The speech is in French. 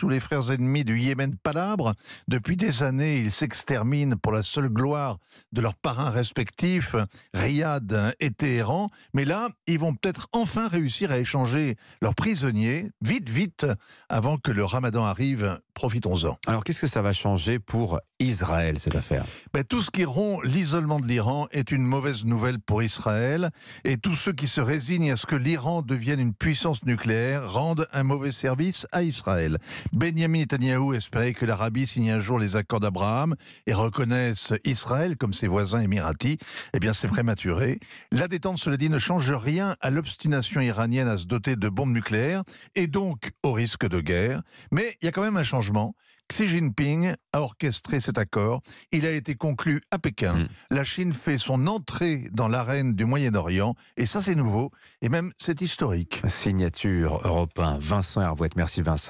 sous les frères ennemis du Yémen palabre. Depuis des années, ils s'exterminent pour la seule gloire de leurs parrains respectifs, Riyad et Téhéran. Mais là, ils vont peut-être enfin réussir à échanger leurs prisonniers, vite, vite, avant que le ramadan arrive. Profitons-en. Alors, qu'est-ce que ça va changer pour Israël, cette affaire ben, Tout ce qui rompt l'isolement de l'Iran est une mauvaise nouvelle pour Israël. Et tous ceux qui se résignent à ce que l'Iran devienne une puissance nucléaire rendent un mauvais service à Israël. Benjamin Netanyahu espérait que l'Arabie signe un jour les accords d'Abraham et reconnaisse Israël comme ses voisins émiratis. Eh bien, c'est prématuré. La détente, cela dit, ne change rien à l'obstination iranienne à se doter de bombes nucléaires et donc au risque de guerre. Mais il y a quand même un changement. Xi Jinping a orchestré cet accord. Il a été conclu à Pékin. Hmm. La Chine fait son entrée dans l'arène du Moyen-Orient. Et ça, c'est nouveau. Et même, c'est historique. Signature européen. Vincent Hervouette. Merci, Vincent.